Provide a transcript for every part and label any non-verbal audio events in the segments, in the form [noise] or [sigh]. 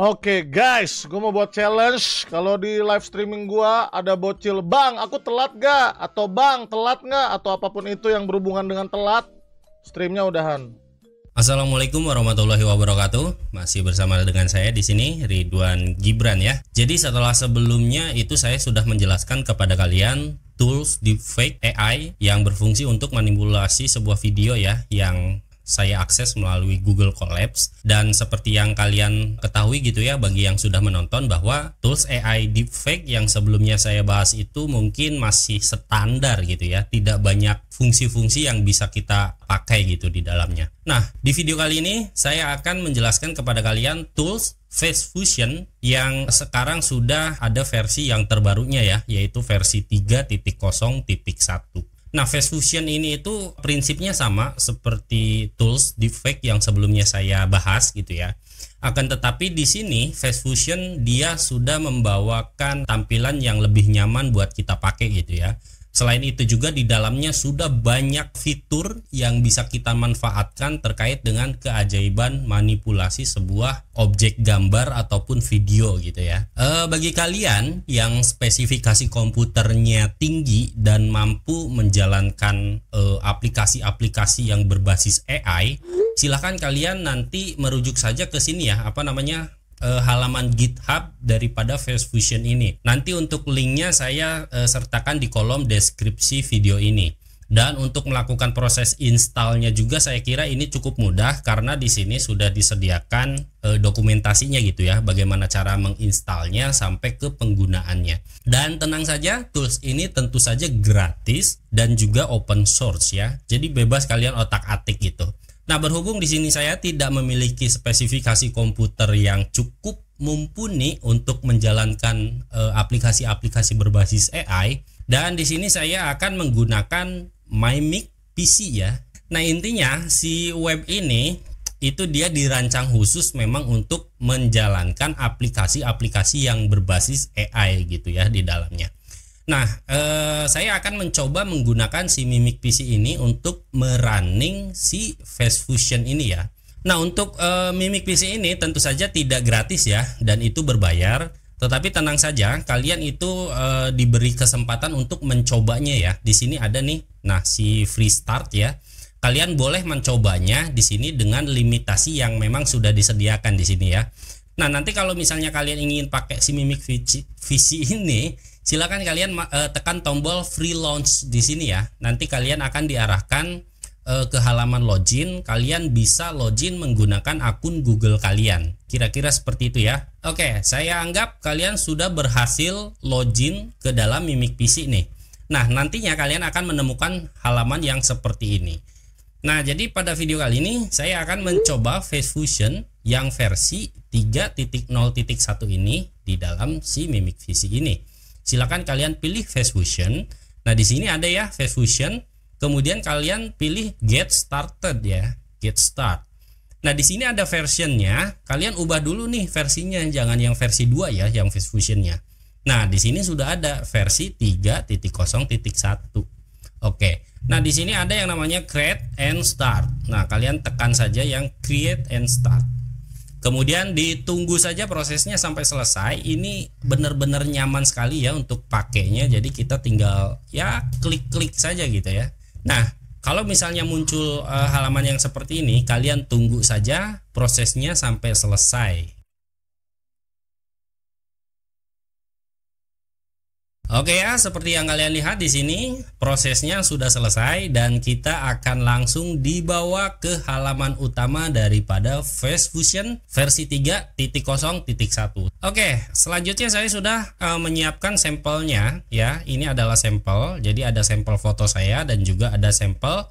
Oke okay, guys, gue mau buat challenge. Kalau di live streaming gue ada bocil, bang, aku telat gak? Atau bang, telat gak? Atau apapun itu yang berhubungan dengan telat, streamnya udahan. Assalamualaikum warahmatullahi wabarakatuh. Masih bersama dengan saya di sini Ridwan Gibran ya. Jadi setelah sebelumnya itu saya sudah menjelaskan kepada kalian tools di fake AI yang berfungsi untuk manipulasi sebuah video ya yang saya akses melalui Google Collabs dan seperti yang kalian ketahui gitu ya bagi yang sudah menonton bahwa tools AI deepfake yang sebelumnya saya bahas itu mungkin masih standar gitu ya tidak banyak fungsi-fungsi yang bisa kita pakai gitu di dalamnya nah di video kali ini saya akan menjelaskan kepada kalian tools Face Fusion yang sekarang sudah ada versi yang terbarunya ya, yaitu versi 3.0.1. Nah, face fusion ini itu prinsipnya sama seperti tools defect yang sebelumnya saya bahas gitu ya. Akan tetapi di sini face fusion dia sudah membawakan tampilan yang lebih nyaman buat kita pakai gitu ya. Selain itu juga di dalamnya sudah banyak fitur yang bisa kita manfaatkan terkait dengan keajaiban manipulasi sebuah objek gambar ataupun video gitu ya. E, bagi kalian yang spesifikasi komputernya tinggi dan mampu menjalankan eh, aplikasi-aplikasi e, yang berbasis AI, silahkan kalian nanti merujuk saja ke sini ya, apa namanya uh, halaman GitHub daripada Face Fusion ini. Nanti untuk linknya saya uh, sertakan di kolom deskripsi video ini. Dan untuk melakukan proses installnya juga saya kira ini cukup mudah karena di sini sudah disediakan e, dokumentasinya gitu ya, bagaimana cara menginstalnya sampai ke penggunaannya. Dan tenang saja, tools ini tentu saja gratis dan juga open source ya, jadi bebas kalian otak atik gitu. Nah, berhubung di sini saya tidak memiliki spesifikasi komputer yang cukup mumpuni untuk menjalankan eh, aplikasi-aplikasi berbasis AI dan di sini saya akan menggunakan MyMic PC ya. Nah, intinya si web ini itu dia dirancang khusus memang untuk menjalankan aplikasi-aplikasi yang berbasis AI gitu ya di dalamnya. Nah, eh, saya akan mencoba menggunakan si Mimic PC ini untuk merunning si Fast Fusion ini ya. Nah, untuk eh, Mimic PC ini tentu saja tidak gratis ya dan itu berbayar. Tetapi tenang saja, kalian itu eh, diberi kesempatan untuk mencobanya ya. Di sini ada nih, nah si free start ya. Kalian boleh mencobanya di sini dengan limitasi yang memang sudah disediakan di sini ya. Nah, nanti kalau misalnya kalian ingin pakai si Mimic PC ini silakan kalian uh, tekan tombol free launch di sini ya. Nanti kalian akan diarahkan uh, ke halaman login. Kalian bisa login menggunakan akun Google kalian. Kira-kira seperti itu ya. Oke, saya anggap kalian sudah berhasil login ke dalam Mimic PC nih. Nah, nantinya kalian akan menemukan halaman yang seperti ini. Nah, jadi pada video kali ini saya akan mencoba Face Fusion yang versi 3.0.1 ini di dalam si Mimic PC ini silakan kalian pilih face fusion nah di sini ada ya face fusion kemudian kalian pilih get started ya get start nah di sini ada versionnya kalian ubah dulu nih versinya jangan yang versi 2 ya yang face fusionnya nah di sini sudah ada versi 3.0.1 oke nah di sini ada yang namanya create and start nah kalian tekan saja yang create and start Kemudian ditunggu saja prosesnya sampai selesai. Ini benar-benar nyaman sekali ya untuk pakainya. Jadi kita tinggal ya klik-klik saja gitu ya. Nah, kalau misalnya muncul uh, halaman yang seperti ini, kalian tunggu saja prosesnya sampai selesai Oke ya, seperti yang kalian lihat di sini prosesnya sudah selesai dan kita akan langsung dibawa ke halaman utama daripada Face Fusion versi 3.0.1. Oke, selanjutnya saya sudah uh, menyiapkan sampelnya ya. Ini adalah sampel. Jadi ada sampel foto saya dan juga ada sampel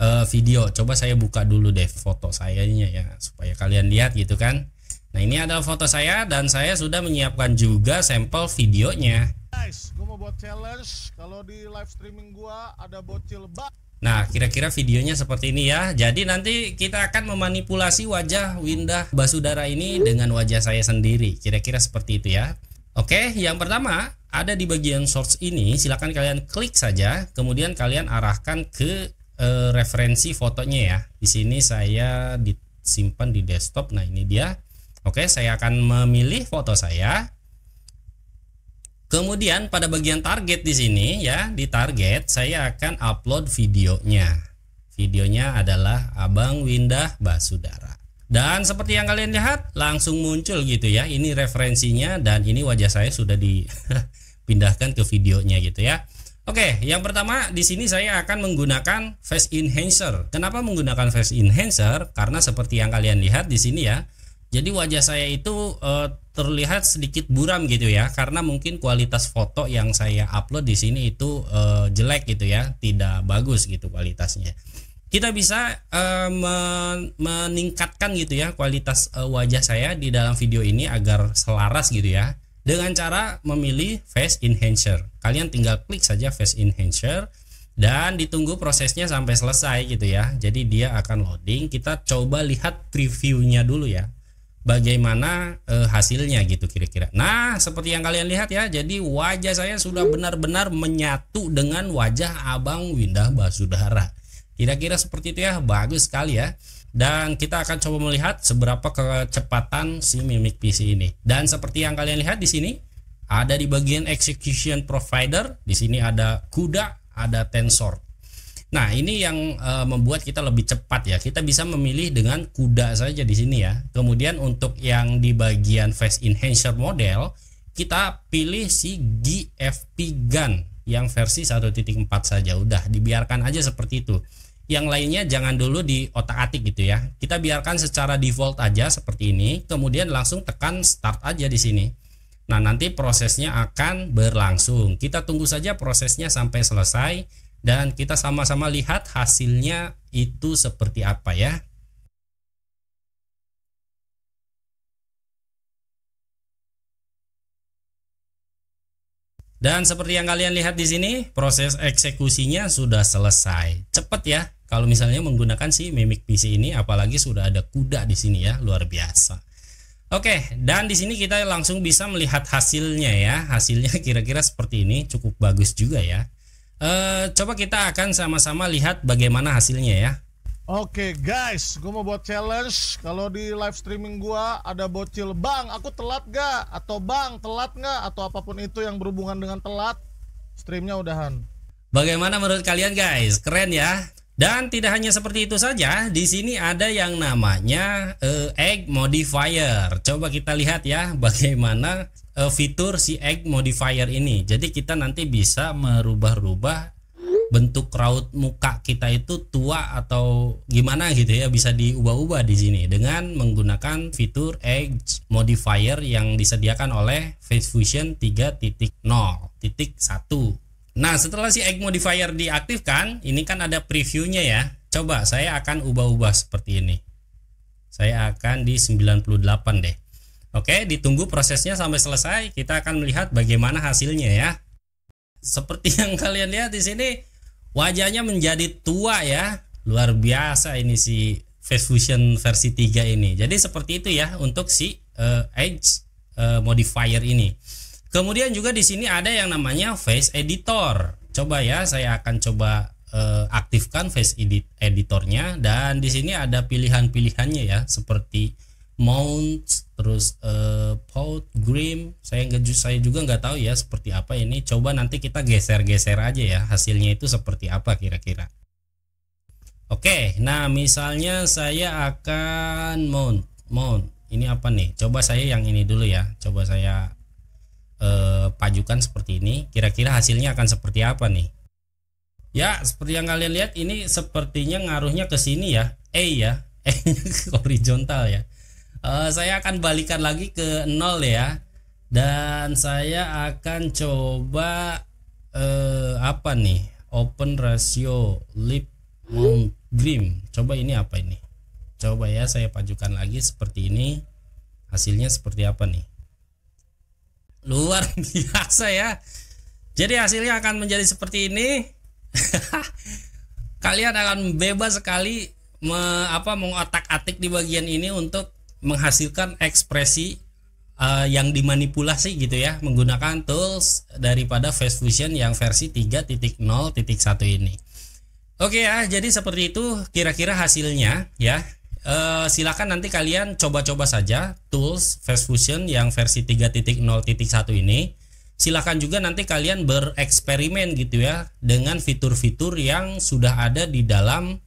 uh, video. Coba saya buka dulu deh foto sayanya ya supaya kalian lihat gitu kan. Nah, ini adalah foto saya dan saya sudah menyiapkan juga sampel videonya. Guys, gue mau buat challenge kalau di live streaming gua ada bocil bak. Nah, kira-kira videonya seperti ini ya. Jadi nanti kita akan memanipulasi wajah Winda Basudara ini dengan wajah saya sendiri. Kira-kira seperti itu ya. Oke, yang pertama ada di bagian source ini, silahkan kalian klik saja, kemudian kalian arahkan ke e, referensi fotonya ya. Di sini saya disimpan di desktop. Nah, ini dia. Oke, saya akan memilih foto saya. Kemudian pada bagian target di sini ya, di target saya akan upload videonya. Videonya adalah Abang Windah Basudara. Dan seperti yang kalian lihat langsung muncul gitu ya. Ini referensinya dan ini wajah saya sudah dipindahkan [laughs] ke videonya gitu ya. Oke, yang pertama di sini saya akan menggunakan face enhancer. Kenapa menggunakan face enhancer? Karena seperti yang kalian lihat di sini ya, jadi wajah saya itu uh, terlihat sedikit buram gitu ya karena mungkin kualitas foto yang saya upload di sini itu uh, jelek gitu ya, tidak bagus gitu kualitasnya. Kita bisa uh, men meningkatkan gitu ya kualitas uh, wajah saya di dalam video ini agar selaras gitu ya dengan cara memilih face enhancer. Kalian tinggal klik saja face enhancer dan ditunggu prosesnya sampai selesai gitu ya. Jadi dia akan loading. Kita coba lihat previewnya dulu ya bagaimana e, hasilnya gitu kira-kira. Nah, seperti yang kalian lihat ya, jadi wajah saya sudah benar-benar menyatu dengan wajah Abang Windah Basudara. Kira-kira seperti itu ya, bagus sekali ya. Dan kita akan coba melihat seberapa kecepatan si Mimic PC ini. Dan seperti yang kalian lihat di sini, ada di bagian execution provider, di sini ada CUDA, ada tensor. Nah, ini yang e, membuat kita lebih cepat ya. Kita bisa memilih dengan kuda saja di sini ya. Kemudian untuk yang di bagian face enhancer model, kita pilih si GFP gun yang versi 1.4 saja udah dibiarkan aja seperti itu. Yang lainnya jangan dulu di otak-atik gitu ya. Kita biarkan secara default aja seperti ini, kemudian langsung tekan start aja di sini. Nah, nanti prosesnya akan berlangsung. Kita tunggu saja prosesnya sampai selesai dan kita sama-sama lihat hasilnya itu seperti apa ya. Dan seperti yang kalian lihat di sini, proses eksekusinya sudah selesai. Cepat ya, kalau misalnya menggunakan si Mimic PC ini, apalagi sudah ada kuda di sini ya, luar biasa. Oke, dan di sini kita langsung bisa melihat hasilnya ya. Hasilnya [laughs] kira-kira seperti ini, cukup bagus juga ya. Uh, coba kita akan sama-sama lihat bagaimana hasilnya ya. Oke okay, guys, gue mau buat challenge. Kalau di live streaming gue ada bocil, bang, aku telat gak? Atau bang, telat gak? Atau apapun itu yang berhubungan dengan telat, streamnya udahan. Bagaimana menurut kalian guys? Keren ya. Dan tidak hanya seperti itu saja, di sini ada yang namanya uh, egg modifier. Coba kita lihat ya bagaimana uh, fitur si egg modifier ini. Jadi kita nanti bisa merubah-rubah bentuk raut muka kita itu tua atau gimana gitu ya bisa diubah-ubah di sini dengan menggunakan fitur edge modifier yang disediakan oleh Face Fusion 3.0.1. Nah, setelah si edge modifier diaktifkan, ini kan ada previewnya ya. Coba saya akan ubah-ubah seperti ini. Saya akan di 98 deh. Oke, ditunggu prosesnya sampai selesai. Kita akan melihat bagaimana hasilnya ya. Seperti [laughs] yang kalian lihat di sini, wajahnya menjadi tua ya. Luar biasa ini si Face Fusion versi 3 ini. Jadi seperti itu ya untuk si uh, eh, Edge uh, eh, modifier ini. Kemudian juga di sini ada yang namanya face editor. Coba ya, saya akan coba uh, aktifkan face edit editornya dan di sini ada pilihan-pilihannya ya seperti Mount terus uh, eh, Paul Grim saya nggak saya juga nggak tahu ya seperti apa ini coba nanti kita geser-geser aja ya hasilnya itu seperti apa kira-kira oke nah misalnya saya akan mount mount ini apa nih coba saya yang ini dulu ya coba saya uh, pajukan seperti ini kira-kira hasilnya akan seperti apa nih ya seperti yang kalian lihat ini sepertinya ngaruhnya ke sini ya eh ya E [laughs] horizontal ya uh, saya akan balikan lagi ke nol ya dan saya akan coba uh, apa nih open ratio lip mount grim coba ini apa ini coba ya saya pajukan lagi seperti ini hasilnya seperti apa nih luar [laughs] biasa ya jadi hasilnya akan menjadi seperti ini [laughs] kalian akan bebas sekali me, apa mengotak-atik di bagian ini untuk menghasilkan ekspresi uh, yang dimanipulasi gitu ya menggunakan tools daripada Face Fusion yang versi 3.0.1 ini. Oke ya, jadi seperti itu kira-kira hasilnya ya. Uh, silakan nanti kalian coba-coba saja tools Face Fusion yang versi 3.0.1 ini. Silakan juga nanti kalian bereksperimen gitu ya dengan fitur-fitur yang sudah ada di dalam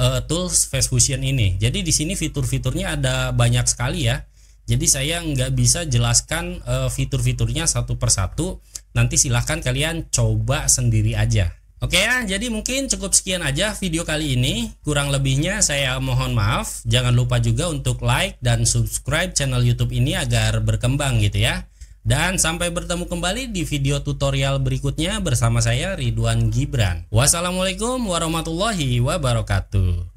uh, tools Face Fusion ini. Jadi di sini fitur-fiturnya ada banyak sekali ya. Jadi saya nggak bisa jelaskan uh, fitur-fiturnya satu persatu. Nanti silahkan kalian coba sendiri aja. Oke ya, jadi mungkin cukup sekian aja video kali ini. Kurang lebihnya saya mohon maaf. Jangan lupa juga untuk like dan subscribe channel YouTube ini agar berkembang gitu ya. Dan sampai bertemu kembali di video tutorial berikutnya bersama saya Ridwan Gibran. Wassalamualaikum warahmatullahi wabarakatuh.